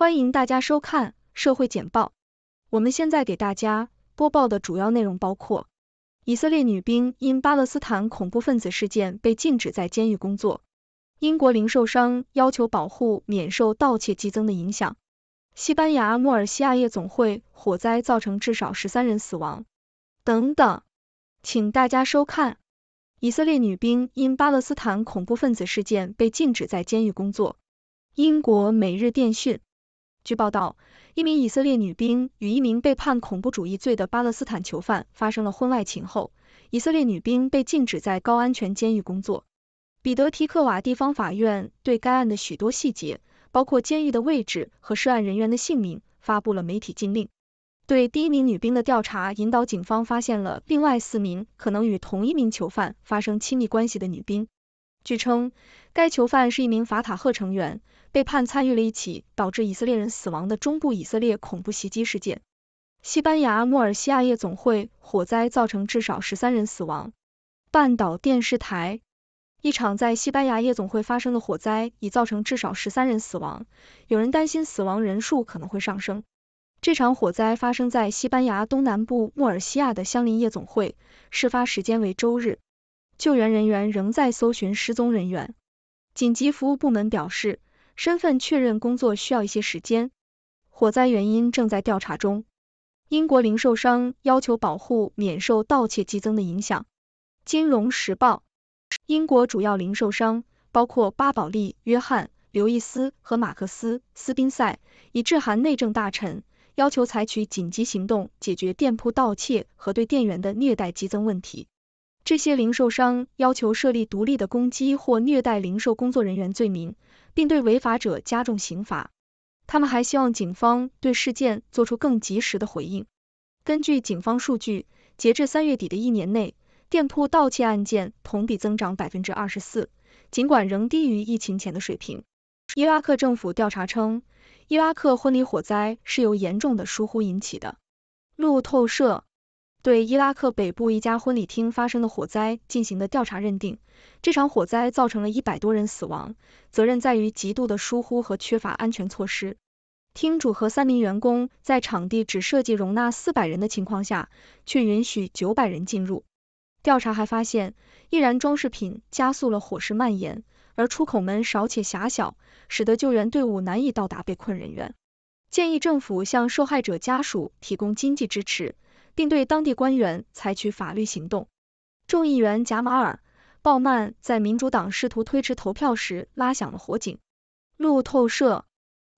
欢迎大家收看社会简报。我们现在给大家播报的主要内容包括：以色列女兵因巴勒斯坦恐怖分子事件被禁止在监狱工作；英国零售商要求保护免受盗窃激增的影响；西班牙莫尔西亚夜总会火灾造成至少十三人死亡等等。请大家收看。以色列女兵因巴勒斯坦恐怖分子事件被禁止在监狱工作。英国每日电讯。据报道，一名以色列女兵与一名被判恐怖主义罪的巴勒斯坦囚犯发生了婚外情后，以色列女兵被禁止在高安全监狱工作。彼得提克瓦地方法院对该案的许多细节，包括监狱的位置和涉案人员的姓名，发布了媒体禁令。对第一名女兵的调查引导警方发现了另外四名可能与同一名囚犯发生亲密关系的女兵。据称，该囚犯是一名法塔赫成员。被判参与了一起导致以色列人死亡的中部以色列恐怖袭击事件。西班牙穆尔西亚夜总会火灾造成至少十三人死亡。半岛电视台：一场在西班牙夜总会发生的火灾已造成至少十三人死亡，有人担心死亡人数可能会上升。这场火灾发生在西班牙东南部穆尔西亚的相邻夜总会，事发时间为周日。救援人员仍在搜寻失踪人员。紧急服务部门表示。身份确认工作需要一些时间。火灾原因正在调查中。英国零售商要求保护免受盗窃激增的影响。《金融时报》：英国主要零售商包括巴宝莉、约翰、刘易斯和马克思斯宾塞，已致函内政大臣，要求采取紧急行动解决店铺盗窃和对店员的虐待激增问题。这些零售商要求设立独立的攻击或虐待零售工作人员罪名，并对违法者加重刑罚。他们还希望警方对事件做出更及时的回应。根据警方数据，截至三月底的一年内，店铺盗窃案件同比增长百分之二十四，尽管仍低于疫情前的水平。伊拉克政府调查称，伊拉克婚礼火灾是由严重的疏忽引起的。路透社。对伊拉克北部一家婚礼厅发生的火灾进行的调查认定，这场火灾造成了一百多人死亡，责任在于极度的疏忽和缺乏安全措施。厅主和三名员工在场地只设计容纳四百人的情况下，却允许九百人进入。调查还发现，易燃装饰品加速了火势蔓延，而出口门少且狭小，使得救援队伍难以到达被困人员。建议政府向受害者家属提供经济支持。并对当地官员采取法律行动。众议员贾马尔·鲍曼在民主党试图推迟投票时拉响了火警。路透社：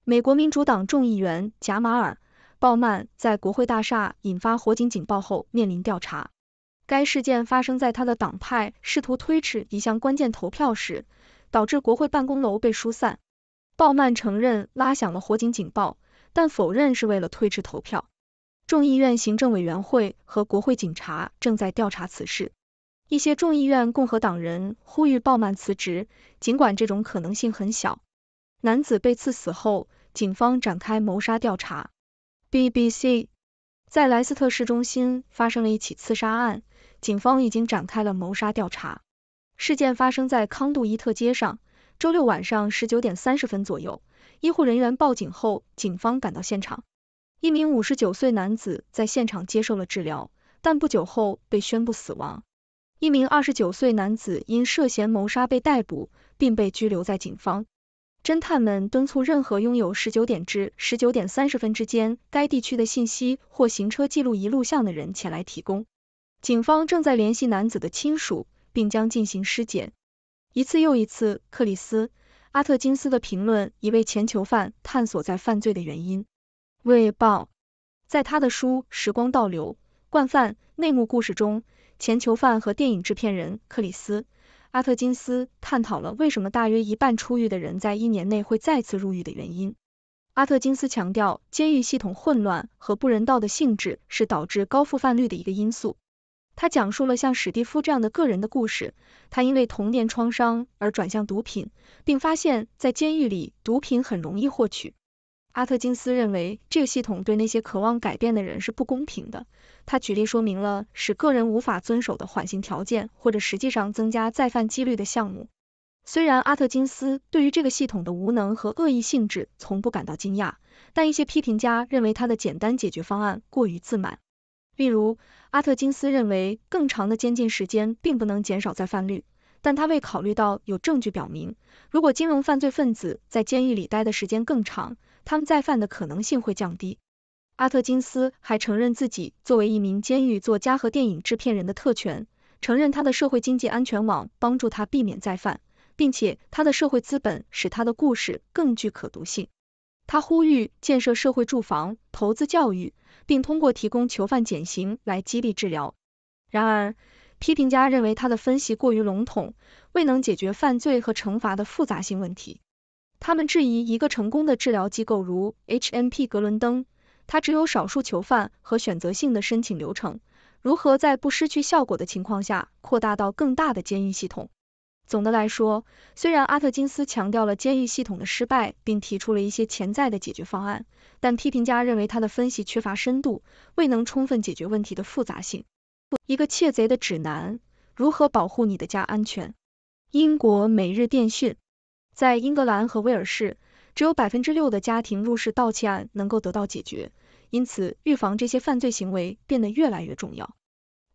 美国民主党众议员贾马尔·鲍曼在国会大厦引发火警警报后面临调查。该事件发生在他的党派试图推迟一项关键投票时，导致国会办公楼被疏散。鲍曼承认拉响了火警警报，但否认是为了推迟投票。众议院行政委员会和国会警察正在调查此事。一些众议院共和党人呼吁鲍曼辞职，尽管这种可能性很小。男子被刺死后，警方展开谋杀调查。BBC，在莱斯特市中心发生了一起刺杀案，警方已经展开了谋杀调查。事件发生在康杜伊特街上，周六晚上十九点三十分左右，医护人员报警后，警方赶到现场。一名五十九岁男子在现场接受了治疗，但不久后被宣布死亡。一名二十九岁男子因涉嫌谋杀被逮捕，并被拘留在警方。侦探们敦促任何拥有十九点至十九点三十分之间该地区的信息或行车记录仪录像的人前来提供。警方正在联系男子的亲属，并将进行尸检。一次又一次，克里斯·阿特金斯的评论一位前囚犯探索在犯罪的原因。《卫报》在他的书《时光倒流：惯犯内幕故事》中，前囚犯和电影制片人克里斯·阿特金斯探讨了为什么大约一半出狱的人在一年内会再次入狱的原因。阿特金斯强调，监狱系统混乱和不人道的性质是导致高复犯率的一个因素。他讲述了像史蒂夫这样的个人的故事，他因为童年创伤而转向毒品，并发现，在监狱里毒品很容易获取。阿特金斯认为，这个系统对那些渴望改变的人是不公平的。他举例说明了使个人无法遵守的缓刑条件，或者实际上增加再犯几率的项目。虽然阿特金斯对于这个系统的无能和恶意性质从不感到惊讶，但一些批评家认为他的简单解决方案过于自满。例如，阿特金斯认为更长的监禁时间并不能减少再犯率。但他未考虑到有证据表明，如果金融犯罪分子在监狱里待的时间更长，他们再犯的可能性会降低。阿特金斯还承认自己作为一名监狱作家和电影制片人的特权，承认他的社会经济安全网帮助他避免再犯，并且他的社会资本使他的故事更具可读性。他呼吁建设社会住房、投资教育，并通过提供囚犯减刑来激励治疗。然而，批评家认为他的分析过于笼统，未能解决犯罪和惩罚的复杂性问题。他们质疑一个成功的治疗机构如 HMP 格伦登，它只有少数囚犯和选择性的申请流程，如何在不失去效果的情况下扩大到更大的监狱系统。总的来说，虽然阿特金斯强调了监狱系统的失败，并提出了一些潜在的解决方案，但批评家认为他的分析缺乏深度，未能充分解决问题的复杂性。一个窃贼的指南：如何保护你的家安全？英国每日电讯在英格兰和威尔士，只有百分之六的家庭入室盗窃案能够得到解决，因此预防这些犯罪行为变得越来越重要。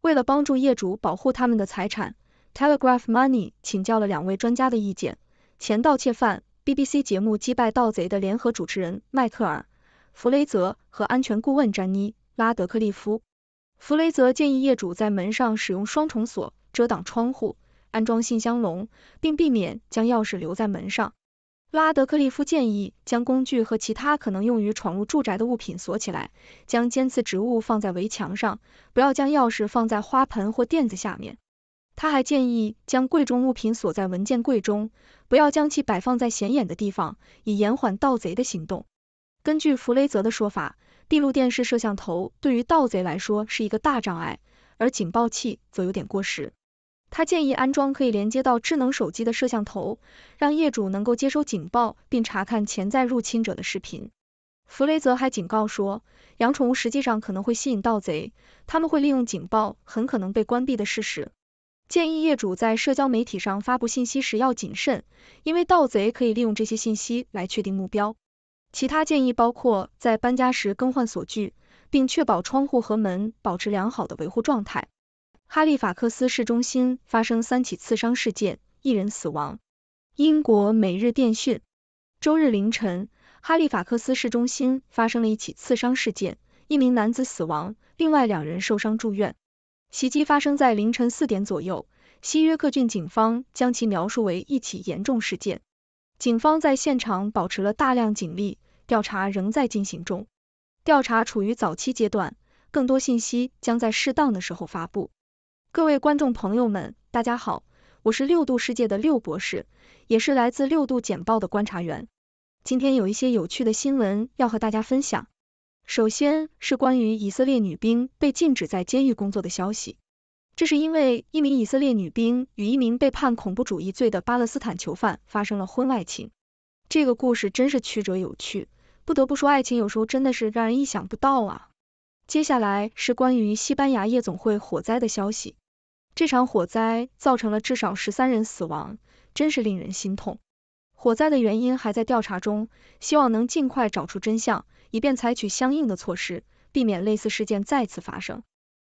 为了帮助业主保护他们的财产，Telegraph Money 请教了两位专家的意见：前盗窃犯 BBC 节目击败盗贼的联合主持人迈克尔·弗雷泽和安全顾问詹妮·拉德克利夫。弗雷泽建议业主在门上使用双重锁，遮挡窗户，安装信箱笼，并避免将钥匙留在门上。拉德克利夫建议将工具和其他可能用于闯入住宅的物品锁起来，将尖刺植物放在围墙上，不要将钥匙放在花盆或垫子下面。他还建议将贵重物品锁在文件柜中，不要将其摆放在显眼的地方，以延缓盗贼的行动。根据弗雷泽的说法。闭路电视摄像头对于盗贼来说是一个大障碍，而警报器则有点过时。他建议安装可以连接到智能手机的摄像头，让业主能够接收警报并查看潜在入侵者的视频。弗雷泽还警告说，养宠物实际上可能会吸引盗贼，他们会利用警报很可能被关闭的事实。建议业主在社交媒体上发布信息时要谨慎，因为盗贼可以利用这些信息来确定目标。其他建议包括在搬家时更换锁具，并确保窗户和门保持良好的维护状态。哈利法克斯市中心发生三起刺伤事件，一人死亡。英国每日电讯，周日凌晨，哈利法克斯市中心发生了一起刺伤事件，一名男子死亡，另外两人受伤住院。袭击发生在凌晨四点左右，西约克郡警方将其描述为一起严重事件。警方在现场保持了大量警力，调查仍在进行中。调查处于早期阶段，更多信息将在适当的时候发布。各位观众朋友们，大家好，我是六度世界的六博士，也是来自六度简报的观察员。今天有一些有趣的新闻要和大家分享。首先是关于以色列女兵被禁止在监狱工作的消息。这是因为一名以色列女兵与一名被判恐怖主义罪的巴勒斯坦囚犯发生了婚外情，这个故事真是曲折有趣。不得不说，爱情有时候真的是让人意想不到啊。接下来是关于西班牙夜总会火灾的消息，这场火灾造成了至少十三人死亡，真是令人心痛。火灾的原因还在调查中，希望能尽快找出真相，以便采取相应的措施，避免类似事件再次发生。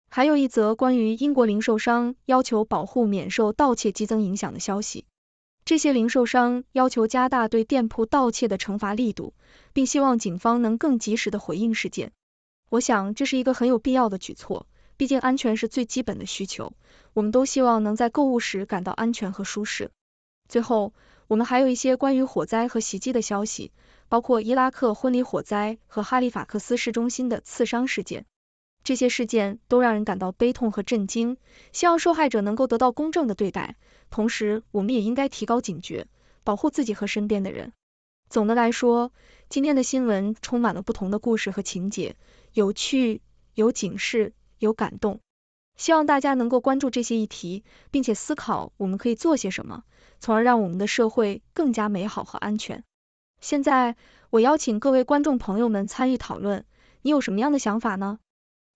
还有一则关于英国零售商要求保护免受盗窃激增影响的消息。这些零售商要求加大对店铺盗窃的惩罚力度，并希望警方能更及时的回应事件。我想这是一个很有必要的举措，毕竟安全是最基本的需求。我们都希望能在购物时感到安全和舒适。最后，我们还有一些关于火灾和袭击的消息，包括伊拉克婚礼火灾和哈利法克斯市中心的刺伤事件。这些事件都让人感到悲痛和震惊，希望受害者能够得到公正的对待，同时我们也应该提高警觉，保护自己和身边的人。总的来说，今天的新闻充满了不同的故事和情节，有趣、有警示、有感动。希望大家能够关注这些议题，并且思考我们可以做些什么，从而让我们的社会更加美好和安全。现在，我邀请各位观众朋友们参与讨论，你有什么样的想法呢？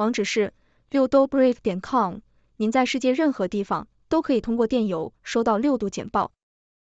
网址是六 o b r i e 点 com，您在世界任何地方都可以通过电邮收到六度简报。